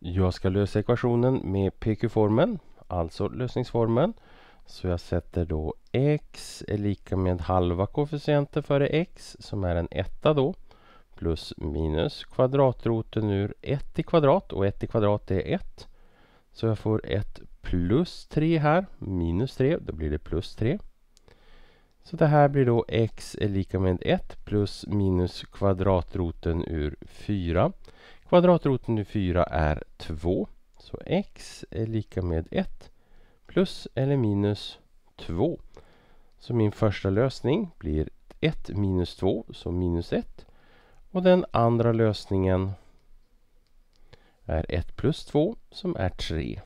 Jag ska lösa ekvationen med PQ-formen, alltså lösningsformen. Så jag sätter då x är lika med halva koefficienten före x som är en etta då plus minus kvadratroten ur 1 i kvadrat och 1 i kvadrat är 1. Så jag får 1 plus 3 här, minus 3, då blir det plus 3. Så det här blir då x är lika med 1 plus minus kvadratroten ur 4. Kvadratroten ur 4 är 2. Så x är lika med 1 plus eller minus 2. Så min första lösning blir 1 minus 2, så minus 1. Och den andra lösningen är 1 plus 2 som är 3.